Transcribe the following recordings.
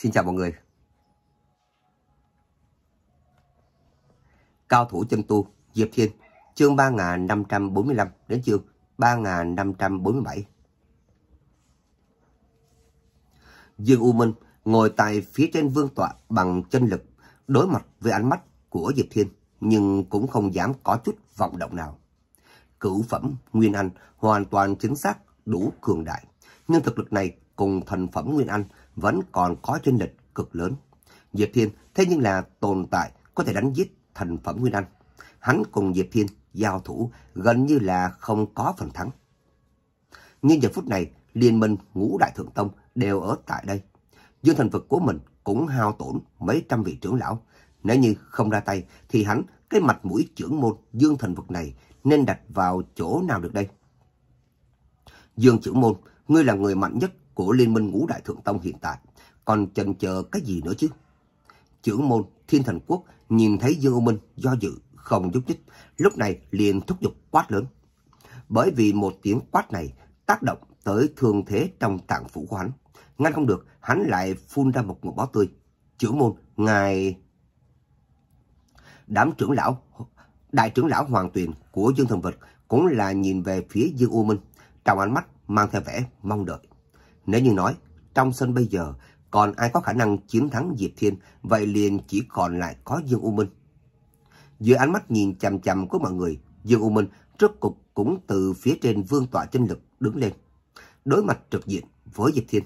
Xin chào mọi người. Cao thủ chân tu Diệp Thiên, chương 3545 đến chương 3547. Dương U Minh ngồi tại phía trên vương tọa bằng chân lực, đối mặt với ánh mắt của Diệp Thiên, nhưng cũng không dám có chút vọng động nào. Cửu phẩm Nguyên Anh hoàn toàn chính xác đủ cường đại, nhưng thực lực này cùng thành phẩm Nguyên Anh vẫn còn có trên lịch cực lớn. Diệp Thiên thế nhưng là tồn tại có thể đánh giết thành phẩm Nguyên Anh. Hắn cùng Diệp Thiên giao thủ gần như là không có phần thắng. Nhưng giờ phút này, liên minh ngũ đại thượng tông đều ở tại đây. Dương thần vực của mình cũng hao tổn mấy trăm vị trưởng lão. Nếu như không ra tay thì hắn cái mặt mũi trưởng môn dương thần vực này nên đặt vào chỗ nào được đây? Dương trưởng môn, ngươi là người mạnh nhất của Liên minh Ngũ Đại Thượng Tông hiện tại, còn chần chờ cái gì nữa chứ? Trưởng môn Thiên Thành Quốc nhìn thấy Dương Ô Minh do dự, không giúp nhích, lúc này liền thúc giục quát lớn. Bởi vì một tiếng quát này tác động tới thương thế trong tạng phủ của hắn. Ngăn không được, hắn lại phun ra một ngụm máu tươi. Trưởng môn, ngài... Đám trưởng lão, đại trưởng lão Hoàng Tuyền của Dương Thần Vật cũng là nhìn về phía Dương U Minh, trong ánh mắt mang theo vẻ mong đợi. Nếu như nói, trong sân bây giờ còn ai có khả năng chiến thắng Diệp Thiên, vậy liền chỉ còn lại có Dương U Minh. Dưới ánh mắt nhìn chằm chằm của mọi người, Dương U Minh trước cục cũng từ phía trên vương tọa chân lực đứng lên, đối mặt trực diện với Diệp Thiên.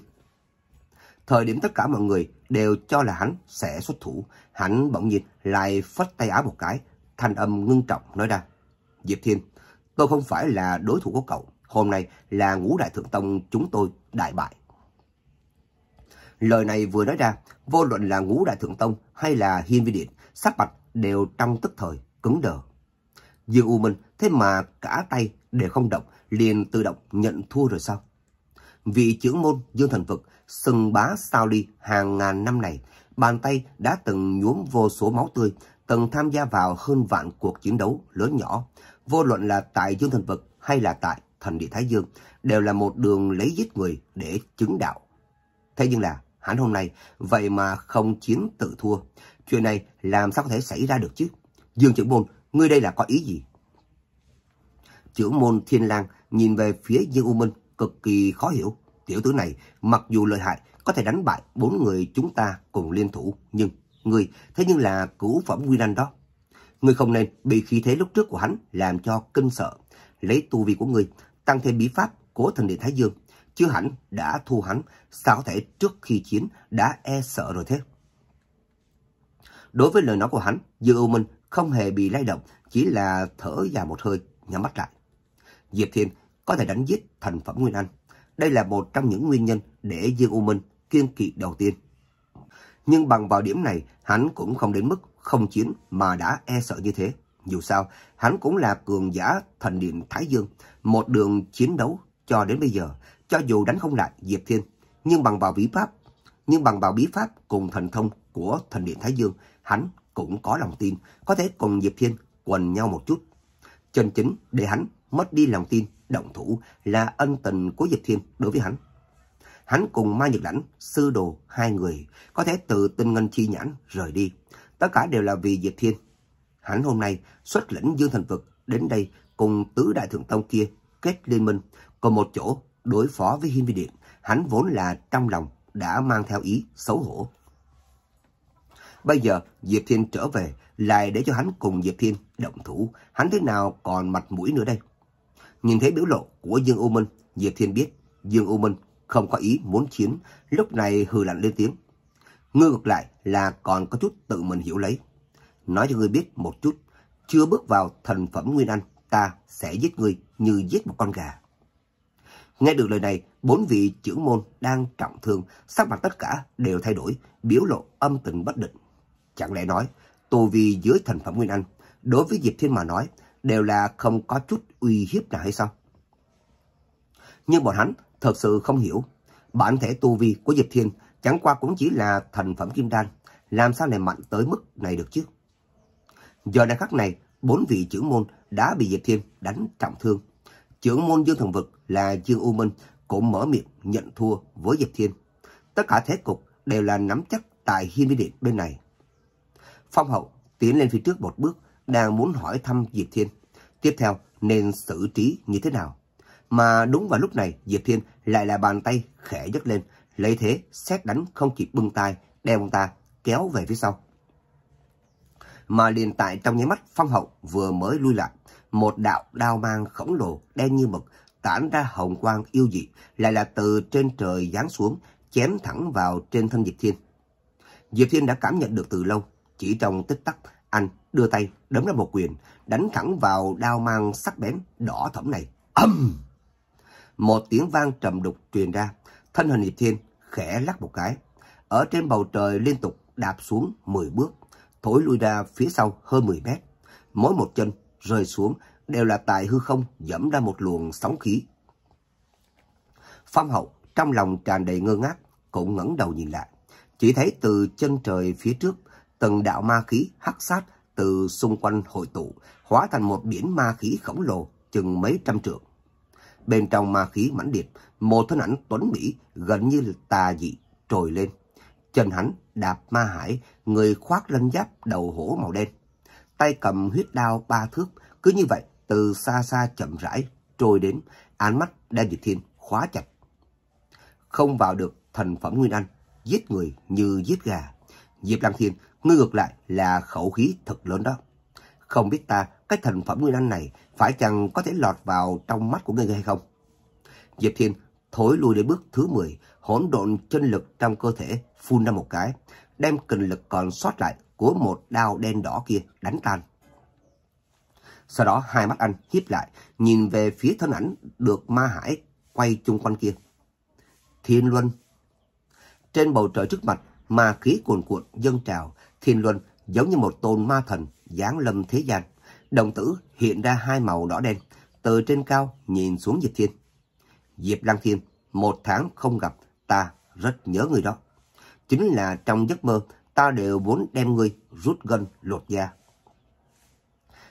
Thời điểm tất cả mọi người đều cho là hắn sẽ xuất thủ, hắn bỗng nhiên lại phất tay áo một cái, thanh âm ngưng trọng nói ra. Diệp Thiên, tôi không phải là đối thủ của cậu, hôm nay là ngũ đại thượng tông chúng tôi đại bại. Lời này vừa nói ra, vô luận là ngũ đại thượng tông hay là hiên vi điện, sắc mặt đều trong tức thời, cứng đờ. Dương U Minh thế mà cả tay đều không động, liền tự động nhận thua rồi sao? Vị trưởng môn Dương Thần Vực, sừng bá sao ly hàng ngàn năm này, bàn tay đã từng nhuốm vô số máu tươi, từng tham gia vào hơn vạn cuộc chiến đấu lớn nhỏ, vô luận là tại Dương Thần Vực hay là tại thành địa Thái Dương đều là một đường lấy giết người để chứng đạo. Thế nhưng là hắn hôm nay vậy mà không chiến tự thua. Chuyện này làm sao có thể xảy ra được chứ? Dương trưởng môn, ngươi đây là có ý gì? Trưởng môn Thiên Lang nhìn về phía Dương U Minh cực kỳ khó hiểu. Tiểu tử này mặc dù lợi hại có thể đánh bại bốn người chúng ta cùng liên thủ nhưng ngươi thế nhưng là cửu phẩm quy năng đó. Ngươi không nên bị khí thế lúc trước của hắn làm cho kinh sợ. Lấy tu vi của ngươi, tăng thêm bí pháp của thần điện Thái Dương, chưa hẳn đã thu hắn, sao có thể trước khi chiến đã e sợ rồi thế. Đối với lời nói của hắn, Dương U Minh không hề bị lay động, chỉ là thở dài một hơi, nhắm mắt lại. Diệp Thiên có thể đánh giết thành phẩm Nguyên Anh. Đây là một trong những nguyên nhân để Dương U Minh kiên kỵ đầu tiên. Nhưng bằng vào điểm này, hắn cũng không đến mức không chiến mà đã e sợ như thế. Dù sao, hắn cũng là cường giả thần điện Thái Dương, một đường chiến đấu cho đến bây giờ, cho dù đánh không lại Diệp Thiên, nhưng bằng vào bí pháp, nhưng bằng vào bí pháp cùng thần thông của thần điện Thái Dương, hắn cũng có lòng tin, có thể cùng Diệp Thiên quần nhau một chút. Chân chính để hắn mất đi lòng tin, động thủ là ân tình của Diệp Thiên đối với hắn. Hắn cùng Mai Nhật Lãnh, sư đồ hai người, có thể tự tinh ngân chi nhãn rời đi. Tất cả đều là vì Diệp Thiên hắn hôm nay xuất lĩnh Dương Thành Vực đến đây cùng tứ đại thượng tông kia kết liên minh, còn một chỗ đối phó với Hiên Vi Điện, hắn vốn là trong lòng đã mang theo ý xấu hổ. Bây giờ Diệp Thiên trở về lại để cho hắn cùng Diệp Thiên động thủ, hắn thế nào còn mặt mũi nữa đây? Nhìn thấy biểu lộ của Dương U Minh, Diệp Thiên biết Dương U Minh không có ý muốn chiến, lúc này hừ lạnh lên tiếng. Ngược lại là còn có chút tự mình hiểu lấy nói cho ngươi biết một chút, chưa bước vào thành phẩm nguyên anh, ta sẽ giết ngươi như giết một con gà. Nghe được lời này, bốn vị trưởng môn đang trọng thương, sắc mặt tất cả đều thay đổi, biểu lộ âm tình bất định. Chẳng lẽ nói, tu vi dưới thành phẩm Nguyên Anh, đối với Diệp Thiên mà nói, đều là không có chút uy hiếp nào hay sao? Nhưng bọn hắn thật sự không hiểu, bản thể tu vi của Diệp Thiên chẳng qua cũng chỉ là thành phẩm Kim Đan, làm sao này mạnh tới mức này được chứ? Giờ đại khắc này, bốn vị trưởng môn đã bị Diệp Thiên đánh trọng thương. Trưởng môn Dương Thần Vực là Dương U Minh cũng mở miệng nhận thua với Diệp Thiên. Tất cả thế cục đều là nắm chắc tại Hiên Viên Điện bên này. Phong Hậu tiến lên phía trước một bước, đang muốn hỏi thăm Diệp Thiên. Tiếp theo nên xử trí như thế nào? Mà đúng vào lúc này, Diệp Thiên lại là bàn tay khẽ nhấc lên, lấy thế xét đánh không kịp bưng tay, đem ông ta kéo về phía sau mà liền tại trong nháy mắt phong hậu vừa mới lui lại. Một đạo đao mang khổng lồ đen như mực tản ra hồng quang yêu dị, lại là từ trên trời giáng xuống, chém thẳng vào trên thân Diệp Thiên. Diệp Thiên đã cảm nhận được từ lâu, chỉ trong tích tắc, anh đưa tay đấm ra một quyền, đánh thẳng vào đao mang sắc bén đỏ thẫm này. Âm! Một tiếng vang trầm đục truyền ra, thân hình Diệp Thiên khẽ lắc một cái, ở trên bầu trời liên tục đạp xuống 10 bước, thổi lui ra phía sau hơn 10 mét. Mỗi một chân rơi xuống đều là tại hư không dẫm ra một luồng sóng khí. Phong hậu trong lòng tràn đầy ngơ ngác, cũng ngẩng đầu nhìn lại. Chỉ thấy từ chân trời phía trước, từng đạo ma khí hắc sát từ xung quanh hội tụ, hóa thành một biển ma khí khổng lồ chừng mấy trăm trượng. Bên trong ma khí mãnh liệt, một thân ảnh tuấn mỹ gần như tà dị trồi lên, trần hắn đạp ma hải, người khoác lân giáp đầu hổ màu đen. Tay cầm huyết đao ba thước, cứ như vậy từ xa xa chậm rãi, trôi đến, ánh mắt đang dịch thiên, khóa chặt. Không vào được thành phẩm Nguyên Anh, giết người như giết gà. Diệp Lăng Thiên ngược lại là khẩu khí thật lớn đó. Không biết ta, cái thành phẩm Nguyên Anh này phải chăng có thể lọt vào trong mắt của ngươi hay không? Diệp Thiên thối lui đến bước thứ 10, hỗn độn chân lực trong cơ thể phun ra một cái, đem kình lực còn sót lại của một đao đen đỏ kia đánh tan. Sau đó hai mắt anh hiếp lại, nhìn về phía thân ảnh được ma hải quay chung quanh kia. Thiên Luân Trên bầu trời trước mặt, ma khí cuồn cuộn dâng trào, Thiên Luân giống như một tôn ma thần giáng lâm thế gian. Đồng tử hiện ra hai màu đỏ đen, từ trên cao nhìn xuống Diệp Thiên. Diệp Lăng Thiên, một tháng không gặp, ta rất nhớ người đó. Chính là trong giấc mơ, ta đều muốn đem người rút gân lột da.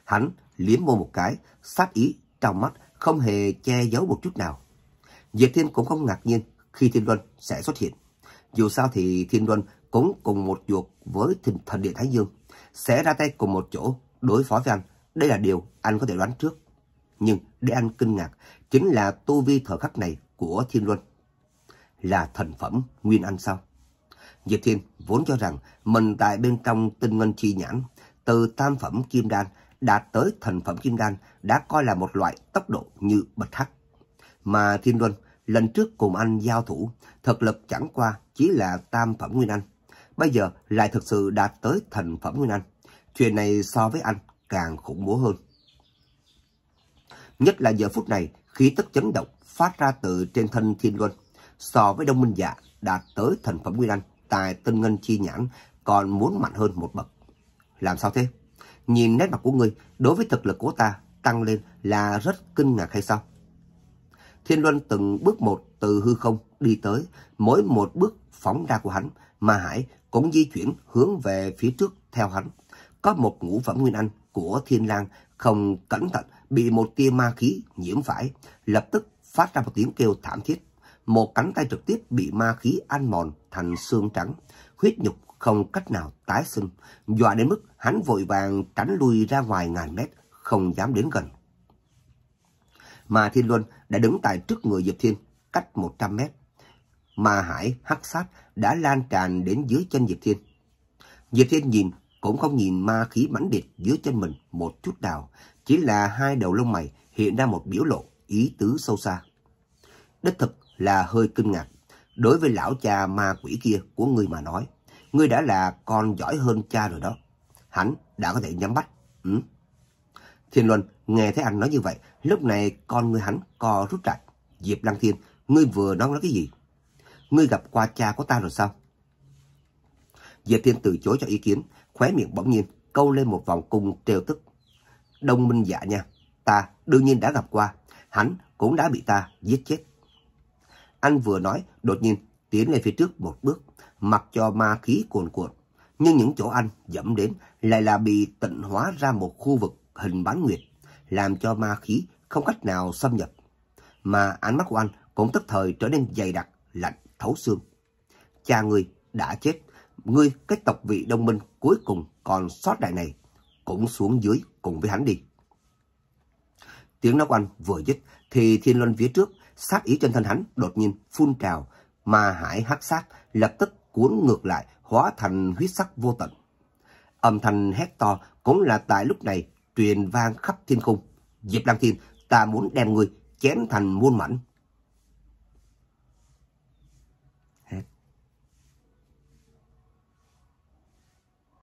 Hắn liếm môi một cái, sát ý trong mắt không hề che giấu một chút nào. Diệp Thiên cũng không ngạc nhiên khi Thiên Luân sẽ xuất hiện. Dù sao thì Thiên Luân cũng cùng một chuột với thần, thần địa Thái Dương, sẽ ra tay cùng một chỗ đối phó với anh. Đây là điều anh có thể đoán trước. Nhưng để anh kinh ngạc chính là tu vi thời khắc này của Thiên Luân là thần phẩm Nguyên Anh sao? Diệp Thiên vốn cho rằng mình tại bên trong tinh ngân chi nhãn, từ tam phẩm kim đan đạt tới thần phẩm kim đan đã coi là một loại tốc độ như bật hắc. Mà Thiên Luân lần trước cùng anh giao thủ, thực lực chẳng qua chỉ là tam phẩm Nguyên Anh. Bây giờ lại thực sự đạt tới thần phẩm Nguyên Anh. Chuyện này so với anh càng khủng bố hơn. Nhất là giờ phút này, khí tức chấn động phát ra từ trên thân Thiên Luân so với Đông Minh Dạ đạt tới thần phẩm Nguyên Anh tài Tinh Ngân Chi Nhãn còn muốn mạnh hơn một bậc. Làm sao thế? Nhìn nét mặt của ngươi đối với thực lực của ta tăng lên là rất kinh ngạc hay sao? Thiên Luân từng bước một từ hư không đi tới, mỗi một bước phóng ra của hắn mà Hải cũng di chuyển hướng về phía trước theo hắn. Có một ngũ phẩm Nguyên Anh của Thiên Lang không cẩn thận bị một tia ma khí nhiễm phải, lập tức phát ra một tiếng kêu thảm thiết một cánh tay trực tiếp bị ma khí ăn mòn thành xương trắng, huyết nhục không cách nào tái sinh, dọa đến mức hắn vội vàng tránh lui ra ngoài ngàn mét, không dám đến gần. Mà Thiên Luân đã đứng tại trước người Diệp Thiên, cách 100 mét. Ma hải hắc sát đã lan tràn đến dưới chân Diệp Thiên. Diệp Thiên nhìn cũng không nhìn ma khí mãnh địch dưới chân mình một chút nào, chỉ là hai đầu lông mày hiện ra một biểu lộ ý tứ sâu xa. Đích thực, là hơi kinh ngạc. Đối với lão cha ma quỷ kia của ngươi mà nói, ngươi đã là con giỏi hơn cha rồi đó. Hắn đã có thể nhắm bắt. Ừ. Thiên Luân nghe thấy anh nói như vậy, lúc này con ngươi hắn co rút lại. Diệp Lăng Thiên, ngươi vừa nói nói cái gì? Ngươi gặp qua cha của ta rồi sao? Diệp Thiên từ chối cho ý kiến, khóe miệng bỗng nhiên câu lên một vòng cung trêu tức. Đông minh dạ nha, ta đương nhiên đã gặp qua, hắn cũng đã bị ta giết chết. Anh vừa nói, đột nhiên tiến lên phía trước một bước, mặc cho ma khí cuồn cuộn. Nhưng những chỗ anh dẫm đến lại là bị tịnh hóa ra một khu vực hình bán nguyệt, làm cho ma khí không cách nào xâm nhập. Mà ánh mắt của anh cũng tức thời trở nên dày đặc, lạnh, thấu xương. Cha ngươi đã chết, ngươi cái tộc vị Đông minh cuối cùng còn sót đại này, cũng xuống dưới cùng với hắn đi. Tiếng nói của anh vừa dứt thì thiên luân phía trước sát ý trên thân hắn đột nhiên phun trào, ma hải hắc sát lập tức cuốn ngược lại, hóa thành huyết sắc vô tận. Âm thanh hét to cũng là tại lúc này truyền vang khắp thiên khung. Diệp Lăng Thiên, ta muốn đem người chém thành muôn mảnh.